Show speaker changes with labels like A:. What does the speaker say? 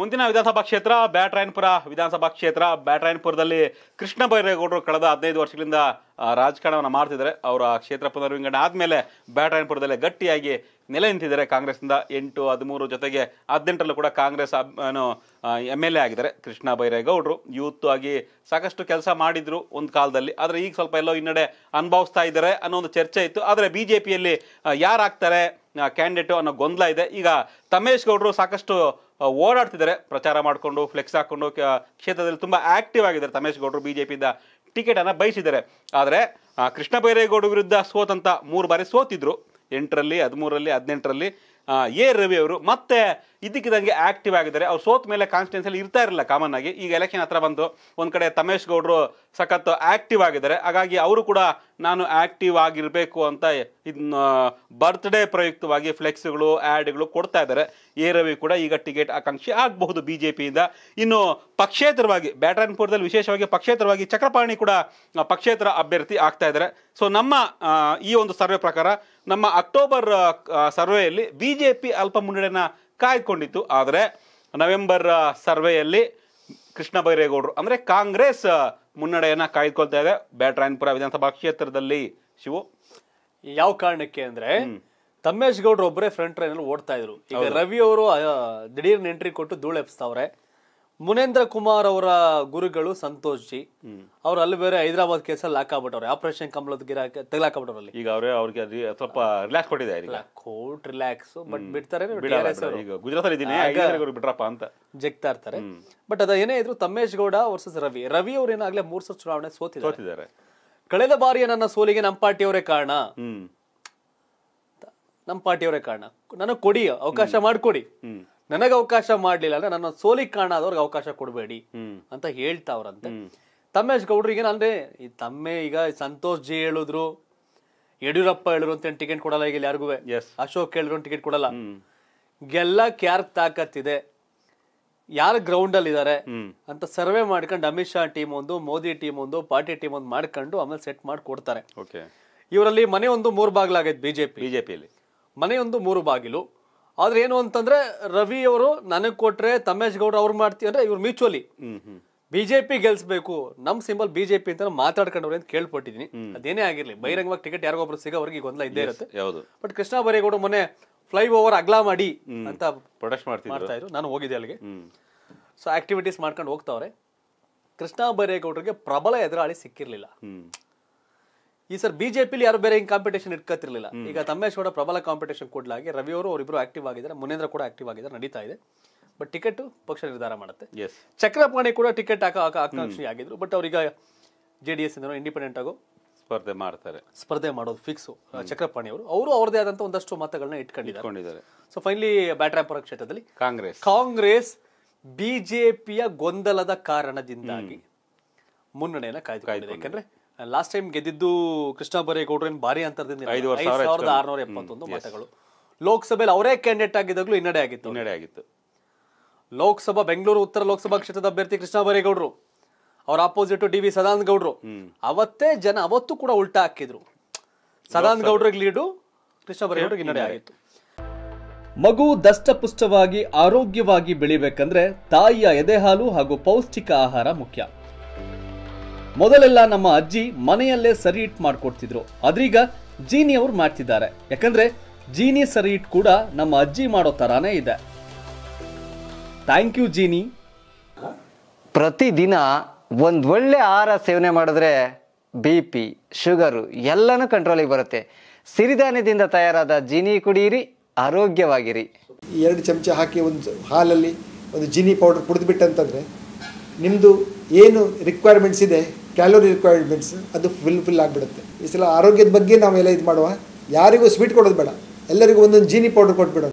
A: ಮುಂದಿನ ವಿಧಾನಸಭಾ ಕ್ಷೇತ್ರ ಬ್ಯಾಟ್ರಾಯನ್ಪುರ ವಿಧಾನಸಭಾ ಕ್ಷೇತ್ರ ಬ್ಯಾಟ್ರಾಯನ್ಪುರದಲ್ಲಿ ಕೃಷ್ಣ ಬೈರೇಗೌಡರು ಕಳೆದ ಹದಿನೈದು ವರ್ಷಗಳಿಂದ ರಾಜಕಾರಣವನ್ನು ಮಾಡ್ತಿದ್ದಾರೆ ಅವರ ಕ್ಷೇತ್ರ ಪುನರ್ವಿಂಗಡಣೆ ಆದಮೇಲೆ ಬ್ಯಾಟ್ರಾಯನ್ಪುರದಲ್ಲಿ ಗಟ್ಟಿಯಾಗಿ ನೆಲೆ ನಿಂತಿದ್ದಾರೆ ಕಾಂಗ್ರೆಸ್ನಿಂದ ಎಂಟು ಹದಿಮೂರು ಜೊತೆಗೆ ಹದಿನೆಂಟರಲ್ಲೂ ಕೂಡ ಕಾಂಗ್ರೆಸ್ ಏನು ಎಮ್ ಎಲ್ ಎ ಆಗಿದ್ದಾರೆ ಕೃಷ್ಣ ಬೈರೇಗೌಡರು ಯೂತ್ ಆಗಿ ಸಾಕಷ್ಟು ಕೆಲಸ ಮಾಡಿದ್ರು ಒಂದು ಕಾಲದಲ್ಲಿ ಆದರೆ ಈಗ ಸ್ವಲ್ಪ ಎಲ್ಲೋ ಹಿನ್ನಡೆ ಅನುಭವಿಸ್ತಾ ಇದ್ದಾರೆ ಅನ್ನೋ ಒಂದು ಚರ್ಚೆ ಇತ್ತು ಆದರೆ ಬಿ ಜೆ ಪಿಯಲ್ಲಿ ಯಾರಾಗ್ತಾರೆ ಕ್ಯಾಂಡಿಡೇಟು ಅನ್ನೋ ಗೊಂದಲ ಇದೆ ಈಗ ತಮೇಶ್ ಗೌಡರು ಸಾಕಷ್ಟು ಓಡಾಡ್ತಿದ್ದಾರೆ ಪ್ರಚಾರ ಮಾಡಿಕೊಂಡು ಫ್ಲೆಕ್ಸ್ ಹಾಕ್ಕೊಂಡು ಕ್ಷೇತ್ರದಲ್ಲಿ ತುಂಬ ಆ್ಯಕ್ಟಿವ್ ಆಗಿದ್ದಾರೆ ತಮೇಶ್ ಗೌಡರು ಬಿ ಜೆ ಪಿಯಿಂದ ಟಿಕೆಟನ್ನು ಬಯಸಿದ್ದಾರೆ ಆದರೆ ಕೃಷ್ಣ ಬೈರೇಗೌಡ ವಿರುದ್ಧ ಸೋತಂತ ಮೂರು ಬಾರಿ ಸೋತಿದ್ರು ಎಂಟರಲ್ಲಿ ಹದಿಮೂರರಲ್ಲಿ ಹದಿನೆಂಟರಲ್ಲಿ ಎ ರವಿ ಅವರು ಮತ್ತೆ ಇದಕ್ಕಿದಂಗೆ ಆಕ್ಟಿವ್ ಆಗಿದ್ದಾರೆ ಅವ್ರು ಸೋತ್ ಮೇಲೆ ಕಾನ್ಸ್ಟಿಟ್ಯೂನ್ಸಿಯಲ್ಲಿ ಇರ್ತಾ ಇರಲಿಲ್ಲ ಕಾಮನ್ ಆಗಿ ಈಗ ಎಲೆಕ್ಷನ್ ಹತ್ರ ಬಂದು ಒಂದು ಕಡೆ ತಮೇಶ್ ಗೌಡರು ಸಖತ್ ಆಕ್ಟಿವ್ ಆಗಿದ್ದಾರೆ ಹಾಗಾಗಿ ಅವರು ಕೂಡ ನಾನು ಆಕ್ಟಿವ್ ಆಗಿರಬೇಕು ಅಂತ ಇದನ್ನ ಬರ್ತ್ಡೇ ಪ್ರಯುಕ್ತವಾಗಿ ಫ್ಲೆಕ್ಸ್ಗಳು ಆ್ಯಡ್ಗಳು ಕೊಡ್ತಾ ಇದ್ದಾರೆ ಏರವಿ ಕೂಡ ಈಗ ಟಿಕೆಟ್ ಆಕಾಂಕ್ಷಿ ಆಗಬಹುದು ಬಿ ಜೆ ಪಿಯಿಂದ ಇನ್ನು ಪಕ್ಷೇತರವಾಗಿ ಬ್ಯಾಟನ್ಪುರದಲ್ಲಿ ವಿಶೇಷವಾಗಿ ಪಕ್ಷೇತರವಾಗಿ ಚಕ್ರಪಾಣಿ ಕೂಡ ಪಕ್ಷೇತರ ಅಭ್ಯರ್ಥಿ ಆಗ್ತಾ ಇದ್ದಾರೆ ಸೊ ನಮ್ಮ ಈ ಒಂದು ಸರ್ವೆ ಪ್ರಕಾರ ನಮ್ಮ ಅಕ್ಟೋಬರ್ ಸರ್ವೆಯಲ್ಲಿ ಬಿ ಜೆ ಪಿ ಅಲ್ಪ ಮುನ್ನಡೆನ ಕಾಯ್ಕೊಂಡಿತ್ತು ಆದರೆ ನವೆಂಬರ್ ಸರ್ವೆಯಲ್ಲಿ ಕೃಷ್ಣ ಬೈರೇಗೌಡರು ಅಂದರೆ ಕಾಂಗ್ರೆಸ್ ಮುನ್ನಡೆಯನ್ನು ಕಾಯ್ದುಕೊಳ್ತಾ ಇದೆ ಬ್ಯಾಟ್ರಾಯನ್ಪುರ ವಿಧಾನಸಭಾ ಕ್ಷೇತ್ರದಲ್ಲಿ ಶಿವು ಯಾವ ಕಾರಣಕ್ಕೆ ಅಂದರೆ
B: ತಮ್ಮೇಶ್ ಗೌಡ್ರು ಒಬ್ಬರೇ ಫ್ರಂಟ್ ಲೈನಲ್ಲಿ ಓಡ್ತಾ ಇದ್ರು ಈಗ ರವಿ ಅವರು ದಿಢೀರ್ನ ಎಂಟ್ರಿ ಕೊಟ್ಟು ಧೂಳೆಪ್ಸ್ತಾವ್ರೆ ಮುನೇಂದ್ರ ಕುಮಾರ್ ಅವರ ಗುರುಗಳು ಸಂತೋಷ್ ಜಿ ಅವ್ರು ಅಲ್ಲಿ ಬೇರೆ ಹೈದರಾಬಾದ್ ಕೇಸಲ್ಲಿ ಹಾಕಾಬಿಟ್ಟವ್ರೆ ಆಪರೇಷನ್ ಕಮಲದ ಗಿರ ತೆಗ್ಲಾಕಾಬಿಟ್ಟವ್ರು ಅಲ್ಲಿ ಈಗ ಅವರೇ ಅವ್ರಿಗೆ ಸ್ವಲ್ಪ ರಿಲ್ಯಾಕ್ಸ್ ಕೊಟ್ಟಿದ್ದಾರೆ ಈಗ ಕೋರ್ಟ್ ರಿಲ್ಯಾಕ್ಸ್ ಬಟ್ ಬಿಡ್ತಾರೆ ಈಗ ಅಲ್ಲಿ ಇದ್ದೀನಿ ಬಿಟ್ರಪ್ಪ ಅಂತ ಜಗ್ತಾ ಇರ್ತಾರೆ ಬಟ್ ಅದ ಏನೇ ಇದ್ರು ತಮ್ಮೇಶ್ ಗೌಡ ವರ್ಸಸ್ ರವಿ ರವಿ ಅವ್ರು ಏನಾಗ್ಲೇ ಮೂರ್ ಸಲ ಚುನಾವಣೆ ಸೋತಿದ್ದಾರೆ ಕಳೆದ ಬಾರಿಯ ನನ್ನ ಸೋಲಿಗೆ ನಮ್ಮ ಪಾರ್ಟಿಯವರೇ ಕಾರಣ ನಮ್ಮ ಪಾರ್ಟಿಯವರೇ ಕಾರಣ ನನಗೆ ಕೊಡಿ ಅವಕಾಶ ಮಾಡಿಕೊಡಿ ನನಗೆ ಅವಕಾಶ ಮಾಡಲಿಲ್ಲ ಅಂದ್ರೆ ನನ್ನ ಸೋಲಿಗೆ ಕಾಣಾದವ್ರಿಗೆ ಅವಕಾಶ ಕೊಡಬೇಡಿ ಅಂತ ಹೇಳ್ತಾ ಅವ್ರಂತೆ ತಮ್ಮೇಶ್ ಗೌಡ್ರಿಗೆ ಅಂದ್ರೆ ಈ ತಮ್ಮೆ ಈಗ ಸಂತೋಷ್ ಜಿ ಹೇಳಿದ್ರು ಯಡಿಯೂರಪ್ಪ ಹೇಳಿದ್ರು ಅಂತ ಟಿಕೆಟ್ ಕೊಡಲ್ಲ ಈಗ ಯಾರಿಗೂ ಅಶೋಕ್ ಹೇಳಿದ್ರು ಟಿಕೆಟ್ ಕೊಡಲ್ಲ ಗೆಲ್ಲ ಯಾರ ತಾಕತ್ತಿದೆ ಯಾರು ಗ್ರೌಂಡ್ ಅಲ್ಲಿ ಇದಾರೆ ಅಂತ ಸರ್ವೆ ಮಾಡ್ಕೊಂಡು ಅಮಿತ್ ಶಾ ಟೀಮ್ ಒಂದು ಮೋದಿ ಟೀಮ್ ಒಂದು ಪಾರ್ಟಿ ಟೀಮ್ ಒಂದು ಮಾಡ್ಕೊಂಡು ಆಮೇಲೆ ಸೆಟ್ ಮಾಡಿ ಕೊಡ್ತಾರೆ ಇವರಲ್ಲಿ ಮನೆ ಒಂದು ಮೂರು ಬಾಗಿಲಾಗೈತೆ ಬಿಜೆಪಿ ಬಿಜೆಪಿಯಲ್ಲಿ ಮನೆ ಒಂದು ಮೂರು ಬಾಗಿಲು ಆದ್ರೆ ಏನು ಅಂತಂದ್ರೆ ರವಿ ಅವರು ನನಗೆ ಕೊಟ್ರೆ ತಮೇಶ್ ಗೌಡ್ರು ಅವ್ರು ಮಾಡ್ತೀವಿ ಅಂದ್ರೆ ಇವ್ರು ಮ್ಯೂಚುವಲಿ ಬಿಜೆಪಿ ಗೆಲ್ಸ್ಬೇಕು ನಮ್ ಸಿಂಬಲ್ ಬಿಜೆಪಿ ಅಂತ ಮಾತಾಡ್ಕೊಂಡವ್ರೆ ಅಂತ ಕೇಳ್ಪಟ್ಟಿದೀನಿ ಅದೇನೇ ಆಗಿರ್ಲಿ ಬಹಿರಂಗವಾಗಿ ಟಿಕೆಟ್ ಯಾರಿಗೊಬ್ರು ಅವ್ರಿಗೆ ಗೊಂದಲ ಇದ್ದೇ ಇರುತ್ತೆ ಬಟ್ ಕೃಷ್ಣ ಬೈರೇಗೌಡ ಮೊನ್ನೆ ಫ್ಲೈ ಓವರ್ ಅಗ್ಲಾ ಮಾಡಿ ಅಂತ ಪ್ರೊಟೆಸ್ಟ್ ಮಾಡ್ತಾ ಇದ್ರು ನಾನು ಹೋಗಿದ್ದೆ ಅಲ್ಲಿಗೆ ಸೊ ಆಕ್ಟಿವಿಟೀಸ್ ಮಾಡ್ಕೊಂಡು ಹೋಗ್ತಾವ್ರೆ ಕೃಷ್ಣ ಬೈರೇಗೌಡರಿಗೆ ಪ್ರಬಲ ಎದುರಾಳಿ ಸಿಕ್ಕಿರ್ಲಿಲ್ಲ ಈ ಸರ್ ಬಿಜೆಪಿಲಿ ಯಾರು ಬೇರೆ ಹಿಂಗ್ ಕಾಂಪಿಟೇಷನ್ ಇಟ್ಕೋತಿರ್ಲಿಲ್ಲ ಈಗ ತಮ್ಮೇಶ್ ಕೂಡ ಪ್ರಬಲ ಕಾಂಪಿಟೇಷನ್ ಕೊಡ್ಲಾಗಿ ರವಿ ಅವರು ಅವರಿಬ್ರು ಆಕ್ಟಿವ್ ಆಗಿದ್ದಾರೆ ಮುನೇಂದ್ರ ಕೂಡ ಆಕ್ಟಿವ್ ಆಗಿದ್ದಾರೆ ನಡೀತಾ ಇದೆ ಬಟ್ ಟಿಕೆಟ್ ಪಕ್ಷ ನಿರ್ಧಾರ ಮಾಡುತ್ತೆ ಚಕ್ರಪಾಣಿ ಕೂಡ ಟಿಕೆಟ್ ಹಾಕ ಆಕಾಂಕ್ಷಿ ಆಗಿದ್ರು ಬಟ್ ಅವ್ರೀಗ ಜೆ ಡಿ ಎಸ್ ಇಂಡಿಪೆಂಡೆಂಟ್ ಆಗೋ ಸ್ಪರ್ಧೆ ಮಾಡ್ತಾರೆ ಸ್ಪರ್ಧೆ ಮಾಡೋದು ಫಿಕ್ಸ್ ಚಕ್ರಪಾಣಿ ಅವರು ಅವರು ಅವರದೇ ಆದಂತ ಒಂದಷ್ಟು ಮತಗಳನ್ನ ಇಟ್ಕೊಂಡಿದ್ದಾರೆ ಸೊ ಫೈನಲಿ ಬ್ಯಾಟ್ರಾಪುರ ಕ್ಷೇತ್ರದಲ್ಲಿ ಕಾಂಗ್ರೆಸ್ ಕಾಂಗ್ರೆಸ್ ಬಿಜೆಪಿಯ ಗೊಂದಲದ ಕಾರಣದಿಂದಾಗಿ ಮುನ್ನಡೆಯನ್ನ ಕಾಯ್ದುಕೊಂಡಿದೆ ಯಾಕಂದ್ರೆ ಲಾಸ್ಟ್ ಟೈಮ್ ಗೆದ್ದಿದ್ದು ಕೃಷ್ಣ ಬರೇಗೌಡರು ಭಾರಿ ಅಂತರದಿಂದ ಸಾವಿರದ ಆರುನೂರ ಎಪ್ಪತ್ತೊಂದು ಮತಗಳು ಲೋಕಸಭೆಯಲ್ಲಿ ಅವರೇ ಕ್ಯಾಂಡಿಡೇಟ್ ಆಗಿದ್ದಾಗಲೂ ಹಿನ್ನಡೆ ಆಗಿತ್ತು ಹಿನ್ನಡೆ ಆಗಿತ್ತು ಲೋಕಸಭಾ ಬೆಂಗಳೂರು ಉತ್ತರ ಲೋಕಸಭಾ ಕ್ಷೇತ್ರದ ಅಭ್ಯರ್ಥಿ ಕೃಷ್ಣ ಬರೇಗೌಡರು ಅವ್ರ ಅಪೋಸಿಟ್ ಡಿ ವಿ ಸದಾನಂದ ಗೌಡರು ಅವತ್ತೇ ಜನ ಅವತ್ತು ಕೂಡ ಉಲ್ಟಾ ಹಾಕಿದ್ರು ಸದಾನಂದ ಗೌಡ್ರಿಗೆ ಲೀಡು ಕೃಷ್ಣ ಬರೇಗೌಡರಿಗೆ ಹಿನ್ನಡೆ ಆಗಿತ್ತು ಮಗು ದಷ್ಟಪುಷ್ಟವಾಗಿ ಆರೋಗ್ಯವಾಗಿ ಬೆಳಿಬೇಕಂದ್ರೆ ತಾಯಿಯ ಎದೆಹಾಲು ಹಾಗೂ ಪೌಷ್ಟಿಕ ಆಹಾರ ಮುಖ್ಯ ಮೊದಲೆಲ್ಲ ನಮ್ಮ ಅಜ್ಜಿ ಮನೆಯಲ್ಲೇ ಸರಿ ಇಟ್ ಮಾಡ್ಕೊಡ್ತಿದ್ರು ಅದ್ರೀಗ ಜೀನಿ ಅವ್ರು ಮಾಡ್ತಿದ್ದಾರೆ ಯಾಕಂದ್ರೆ ಜೀನಿ ಸರಿ ಇಟ್ ಕೂಡ ನಮ್ಮ ಅಜ್ಜಿ ಮಾಡೋ ತರಾನೇ ಇದೆ ಥ್ಯಾಂಕ್ ಯು ಜೀನಿ ಪ್ರತಿದಿನ ಒಂದು ಒಳ್ಳೆ ಆಹಾರ ಸೇವನೆ ಮಾಡಿದ್ರೆ ಬಿ ಪಿ ಶುಗರು ಎಲ್ಲನೂ ಕಂಟ್ರೋಲಿಗೆ ಬರುತ್ತೆ ಸಿರಿಧಾನ್ಯದಿಂದ ತಯಾರಾದ ಜೀನಿ ಕುಡಿಯಿರಿ ಆರೋಗ್ಯವಾಗಿರಿ
A: ಎರಡು ಚಮಚ ಹಾಕಿ ಒಂದು ಹಾಲಲ್ಲಿ ಒಂದು ಜೀನಿ ಪೌಡರ್ ಕುಡಿದ್ಬಿಟ್ಟಂತಂದರೆ ನಿಮ್ಮದು ಏನು ರಿಕ್ವೈರ್ಮೆಂಟ್ಸ್ ಇದೆ ಕ್ಯಾಲೋರಿ ರಿಕ್ವೈರ್ಮೆಂಟ್ಸ್ ಅದು ಫುಲ್ ಫಿಲ್ ಆಗಿಬಿಡುತ್ತೆ ಈ ಸಲ ಆರೋಗ್ಯದ ಬಗ್ಗೆ ನಾವೆಲ್ಲ ಇದು ಮಾಡುವ ಯಾರಿಗೂ ಸ್ವೀಟ್ ಕೊಡೋದು ಬೇಡ ಎಲ್ಲರಿಗೂ ಒಂದೊಂದು ಜೀನಿ ಪೌಡ್ರ್ ಕೊಟ್ಬಿಡೋಣ